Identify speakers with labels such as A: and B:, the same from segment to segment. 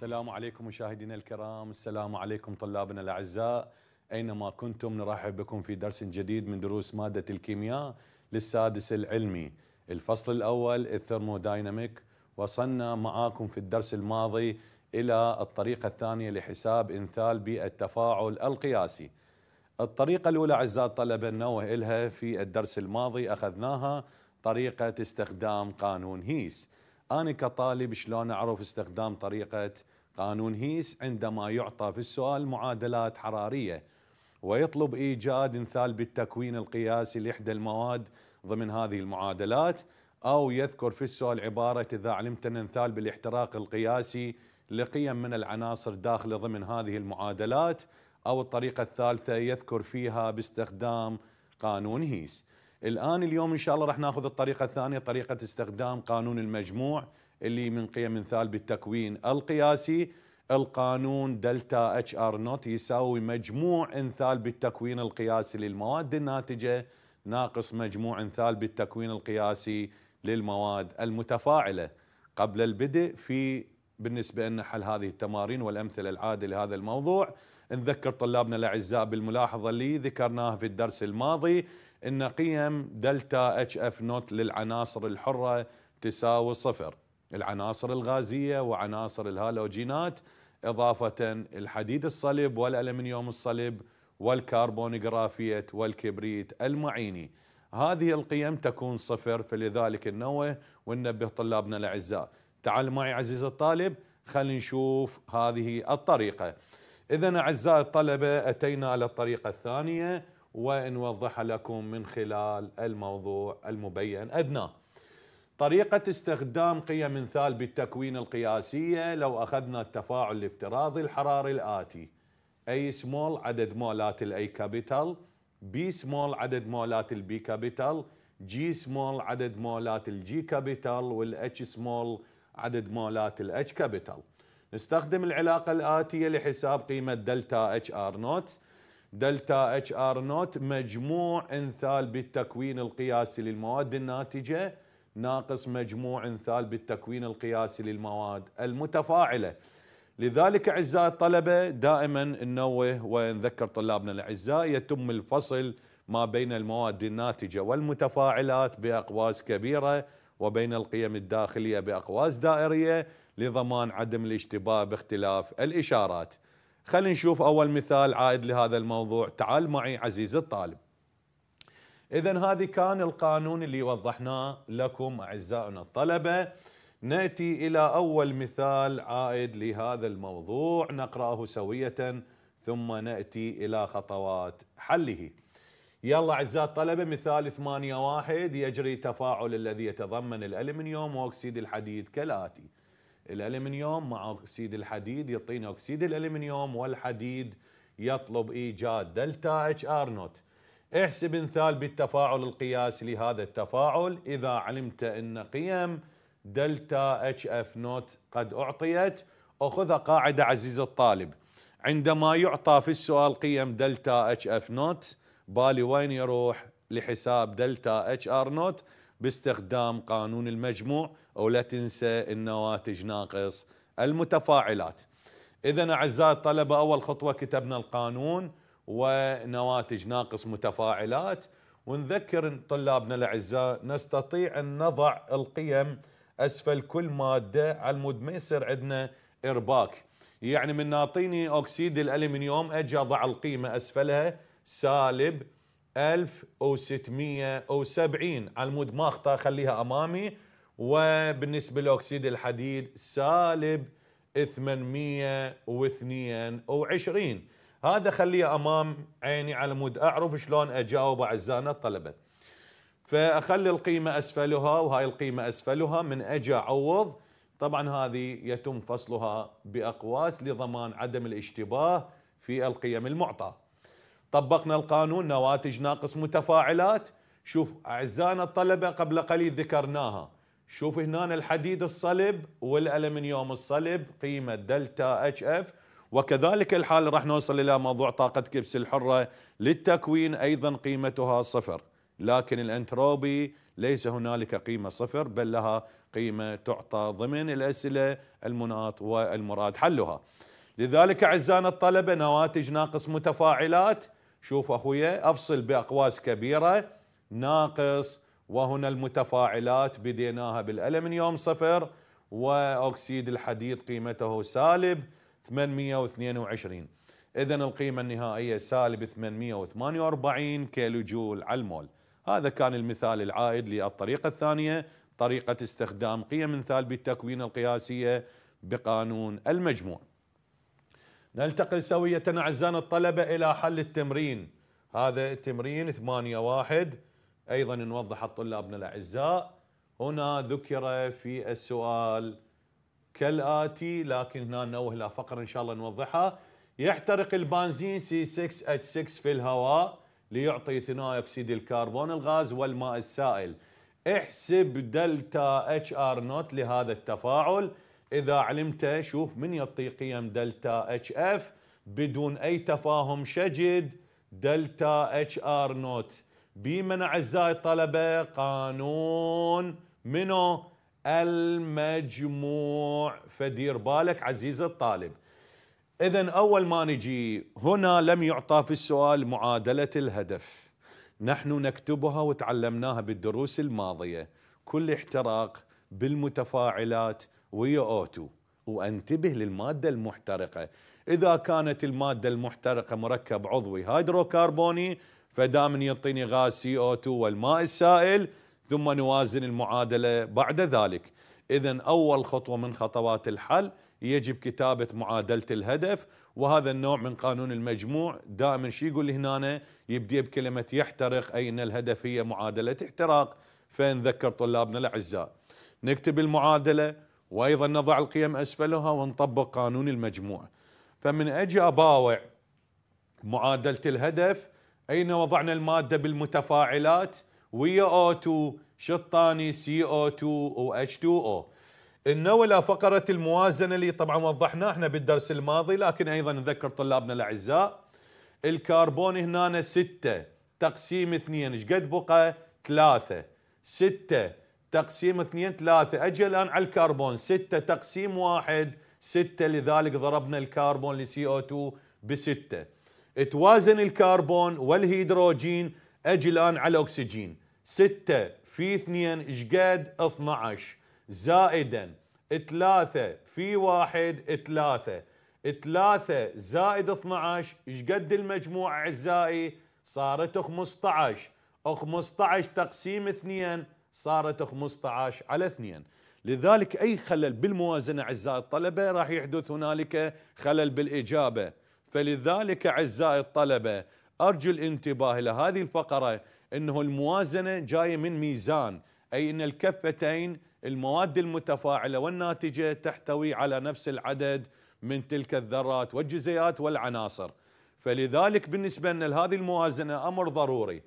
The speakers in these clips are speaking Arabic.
A: السلام عليكم مشاهدينا الكرام السلام عليكم طلابنا الأعزاء أينما كنتم نرحب بكم في درس جديد من دروس مادة الكيمياء للسادس العلمي الفصل الأول الثرمودايناميك وصلنا معاكم في الدرس الماضي إلى الطريقة الثانية لحساب إنثال بالتفاعل القياسي الطريقة الأولى أعزاء الطلبة نوه إلها في الدرس الماضي أخذناها طريقة استخدام قانون هيس أنا كطالب شلون أعرف استخدام طريقة قانون هيس عندما يعطى في السؤال معادلات حرارية ويطلب إيجاد مثال بالتكوين القياسي لإحدى المواد ضمن هذه المعادلات أو يذكر في السؤال عبارة إذا ان مثال بالاحتراق القياسي لقيم من العناصر داخلة ضمن هذه المعادلات أو الطريقة الثالثة يذكر فيها باستخدام قانون هيس الان اليوم ان شاء الله راح ناخذ الطريقه الثانيه طريقه استخدام قانون المجموع اللي من قيم مثال بالتكوين القياسي القانون دلتا اتش ار نوت يساوي مجموع انثال بالتكوين القياسي للمواد الناتجه ناقص مجموع انثال بالتكوين القياسي للمواد المتفاعله قبل البدء في بالنسبه ان حل هذه التمارين والامثله العاده لهذا الموضوع نذكر طلابنا الاعزاء بالملاحظه اللي ذكرناها في الدرس الماضي أن قيم دلتا اتش اف نوت للعناصر الحرة تساوي صفر العناصر الغازية وعناصر الهالوجينات إضافة الحديد الصلب والألمنيوم الصلب والكربون جرافيت والكبريت المعيني هذه القيم تكون صفر فلذلك النوه وننبه طلابنا الأعزاء تعال معي عزيزي الطالب خلينا نشوف هذه الطريقة إذا أعزائي الطلبة أتينا على الطريقة الثانية ونوضح لكم من خلال الموضوع المبين أدنى طريقة استخدام قيم مثال بالتكوين القياسية لو أخذنا التفاعل الافتراضي الحراري الآتي A small عدد مولات الأي كابيتال B small عدد مولات البي كابيتال G small عدد مولات الجي كابيتال capital وال H small عدد مولات ال H نستخدم العلاقة الآتية لحساب قيمة دلتا HR نوت دلتا اتش ار نوت مجموع انثال بالتكوين القياسي للمواد الناتجه ناقص مجموع انثال بالتكوين القياسي للمواد المتفاعله لذلك اعزائي الطلبه دائما ننوه ونذكر طلابنا الاعزاء يتم الفصل ما بين المواد الناتجه والمتفاعلات باقواس كبيره وبين القيم الداخليه باقواس دائريه لضمان عدم الاشتباه باختلاف الاشارات خلينا نشوف أول مثال عائد لهذا الموضوع تعال معي عزيزي الطالب إذا هذه كان القانون اللي وضحناه لكم أعزائنا الطلبة نأتي إلى أول مثال عائد لهذا الموضوع نقرأه سوية ثم نأتي إلى خطوات حله يلا أعزائي الطلبة مثال 8 واحد يجري تفاعل الذي يتضمن الألمنيوم وأكسيد الحديد كالآتي الالمنيوم مع اكسيد الحديد يعطينا اكسيد الالمنيوم والحديد يطلب ايجاد دلتا اتش ار نوت احسب انثال بالتفاعل القياسي لهذا التفاعل اذا علمت ان قيم دلتا اتش اف نوت قد اعطيت اخذ قاعده عزيز الطالب عندما يعطى في السؤال قيم دلتا اتش اف نوت بالي وين يروح لحساب دلتا اتش ار نوت باستخدام قانون المجموع ولا تنسى النواتج ناقص المتفاعلات إذا أعزائي الطلبة أول خطوة كتبنا القانون ونواتج ناقص متفاعلات ونذكر طلابنا الأعزاء نستطيع أن نضع القيم أسفل كل مادة على المود ما يصير عندنا إرباك يعني من نعطيني أكسيد الألمنيوم أجي أضع القيمة أسفلها سالب 1670 على ما ماخطة خليها أمامي وبالنسبة لأكسيد الحديد سالب 822 هذا خليه أمام عيني على مود أعرف شلون أجاوب أعزائنا الطلبة فأخلي القيمة أسفلها وهاي القيمة أسفلها من أجي أعوض طبعا هذه يتم فصلها بأقواس لضمان عدم الاشتباه في القيم المعطاه طبقنا القانون نواتج ناقص متفاعلات شوف اعزائنا الطلبه قبل قليل ذكرناها شوف هنا الحديد الصلب والالمنيوم الصلب قيمه دلتا اتش اف وكذلك الحال راح نوصل الى موضوع طاقه كبس الحره للتكوين ايضا قيمتها صفر لكن الانتروبي ليس هنالك قيمه صفر بل لها قيمه تعطى ضمن الاسئله المناط والمراد حلها لذلك اعزائنا الطلبه نواتج ناقص متفاعلات شوف أخويا أفصل بأقواس كبيرة ناقص وهنا المتفاعلات بديناها بالألمنيوم صفر وأكسيد الحديد قيمته سالب 822 إذا القيمة النهائية سالب 848 كيلو جول على المول هذا كان المثال العائد للطريقة الثانية طريقة استخدام قيم ثابت التكوين القياسية بقانون المجموع نلتقي سوية أعزائنا الطلبة إلى حل التمرين هذا التمرين ثمانية واحد أيضا نوضح الطلابنا الأعزاء هنا ذكر في السؤال كالآتي لكن هنا نوه إلى فقرة إن شاء الله نوضحها يحترق البنزين C6H6 في الهواء ليعطي ثنائي أكسيد الكربون الغاز والماء السائل احسب دلتا اتش ار نوت لهذا التفاعل اذا علمت شوف من يعطي قيم دلتا اتش اف بدون اي تفاهم شجد دلتا اتش ار نوت بمن اعزائي الطلبه قانون منو المجموع فدير بالك عزيز الطالب اذا اول ما نجي هنا لم يعطى في السؤال معادله الهدف نحن نكتبها وتعلمناها بالدروس الماضيه كل احتراق بالمتفاعلات ويا اوتو وانتبه للماده المحترقه اذا كانت الماده المحترقه مركب عضوي هيدروكربوني فدائما يعطيني غاز سي او 2 والماء السائل ثم نوازن المعادله بعد ذلك اذا اول خطوه من خطوات الحل يجب كتابه معادله الهدف وهذا النوع من قانون المجموع دائما شو يقول هنا يبدي بكلمه يحترق اي ان الهدف هي معادله احتراق فنذكر طلابنا الاعزاء نكتب المعادلة وأيضا نضع القيم أسفلها ونطبق قانون المجموع فمن أجي أباوع معادلة الهدف أين وضعنا المادة بالمتفاعلات ويا O2 شطاني CO2 و H2O النوي إلى فقرة الموازنة اللي طبعا وضحناه احنا بالدرس الماضي لكن أيضا نذكر طلابنا الأعزاء الكربون هنا 6 تقسيم 2 ايش قد بقى 3 6 تقسيم اثنين ثلاثة أجي الآن على الكربون ستة تقسيم واحد ستة لذلك ضربنا الكربون لـ co 2 بستة توازن الكربون والهيدروجين أجي الآن على الأكسجين ستة في اثنين إشقد 12 زائدا ثلاثة في واحد ثلاثة ثلاثة زائد 12 إشقد المجموع أعزائي صارت 15 15 تقسيم اثنين صارت 15 على 2 لذلك أي خلل بالموازنة أعزائي الطلبة راح يحدث هنالك خلل بالإجابة فلذلك أعزائي الطلبة أرجو الانتباه إلى هذه الفقرة أنه الموازنة جاية من ميزان أي أن الكفتين المواد المتفاعلة والناتجة تحتوي على نفس العدد من تلك الذرات والجزيئات والعناصر فلذلك بالنسبة لنا هذه الموازنة أمر ضروري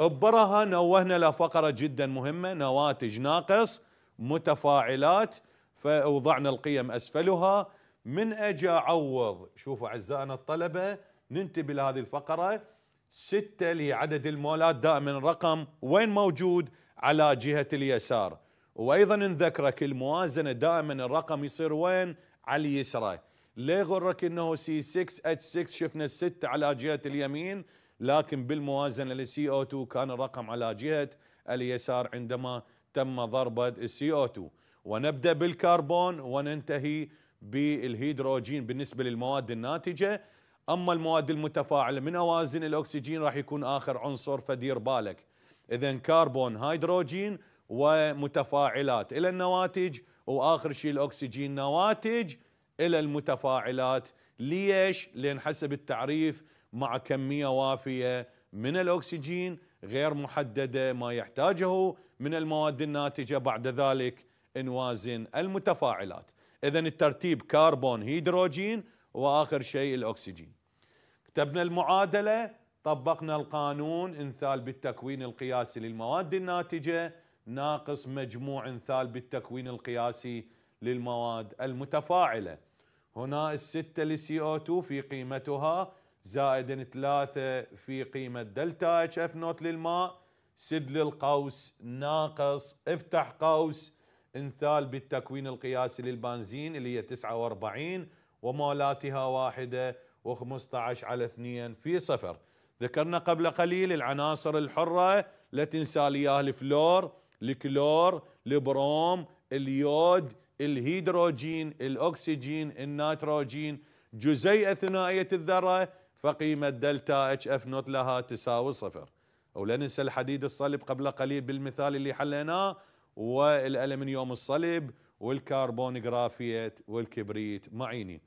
A: ابرها نوهنا لفقرة جدا مهمة نواتج ناقص متفاعلات فوضعنا القيم أسفلها من أجي أعوض شوفوا أعزائنا الطلبة ننتبه لهذه الفقرة ستة لعدد المولات دائما رقم وين موجود على جهة اليسار وأيضا نذكرك الموازنة دائما الرقم يصير وين على اليسرى لا يغرك انه سي 6 اتش 6 شفنا الستة على جهة اليمين لكن بالموازنة للسي او 2 كان الرقم على جهة اليسار عندما تم ضربة السي او 2 ونبدأ بالكربون وننتهي بالهيدروجين بالنسبة للمواد الناتجة أما المواد المتفاعلة من أوازن الأكسجين راح يكون آخر عنصر فدير بالك إذا كربون هيدروجين ومتفاعلات إلى النواتج وآخر شيء الأكسجين نواتج إلى المتفاعلات ليش؟ لأن حسب التعريف مع كميه وافيه من الاكسجين غير محدده ما يحتاجه من المواد الناتجه بعد ذلك نوازن المتفاعلات اذا الترتيب كربون هيدروجين واخر شيء الاكسجين كتبنا المعادله طبقنا القانون انثال بالتكوين القياسي للمواد الناتجه ناقص مجموع انثال بالتكوين القياسي للمواد المتفاعله هنا الستة لسي او 2 في قيمتها زائد ثلاثة في قيمة دلتا اتش اف نوت للماء سد للقوس ناقص افتح قوس انثال بالتكوين القياسي للبنزين اللي هي 49 ومولاتها واحدة و15 على 2 في صفر ذكرنا قبل قليل العناصر الحرة لا تنسى لياه الفلور الكلور البروم اليود الهيدروجين الاكسجين النيتروجين جزيئة ثنائية الذرة فقيمة دلتا اتش اف نوت لها تساوي صفر ولا ننسى الحديد الصلب قبل قليل بالمثال اللي حليناه والالمنيوم الصلب والكربون جرافيت والكبريت معيني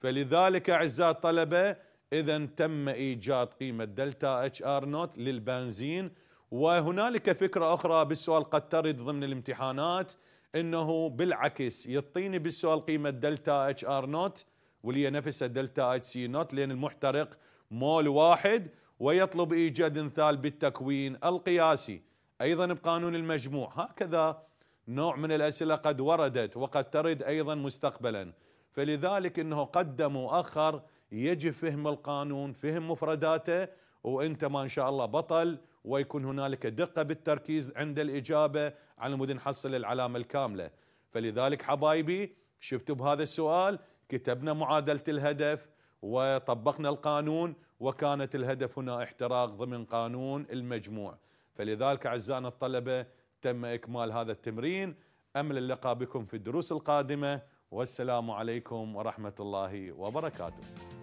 A: فلذلك اعزائي الطلبه اذا تم ايجاد قيمه دلتا اتش ار نوت للبنزين وهنالك فكره اخرى بالسؤال قد ترد ضمن الامتحانات انه بالعكس يعطيني بالسؤال قيمه دلتا اتش ار نوت واللي هي نفسها دلتا اتش سي نوت لان المحترق مول واحد ويطلب ايجاد انثال بالتكوين القياسي ايضا بقانون المجموع هكذا نوع من الاسئله قد وردت وقد ترد ايضا مستقبلا فلذلك انه قدم واخر يجب فهم القانون فهم مفرداته وانت ما ان شاء الله بطل ويكون هنالك دقه بالتركيز عند الاجابه على مود نحصل العلامه الكامله فلذلك حبايبي شفتوا بهذا السؤال كتبنا معادله الهدف وطبقنا القانون وكانت الهدف هنا احتراق ضمن قانون المجموع فلذلك اعزائنا الطلبه تم اكمال هذا التمرين امل اللقاء بكم في الدروس القادمه والسلام عليكم ورحمه الله وبركاته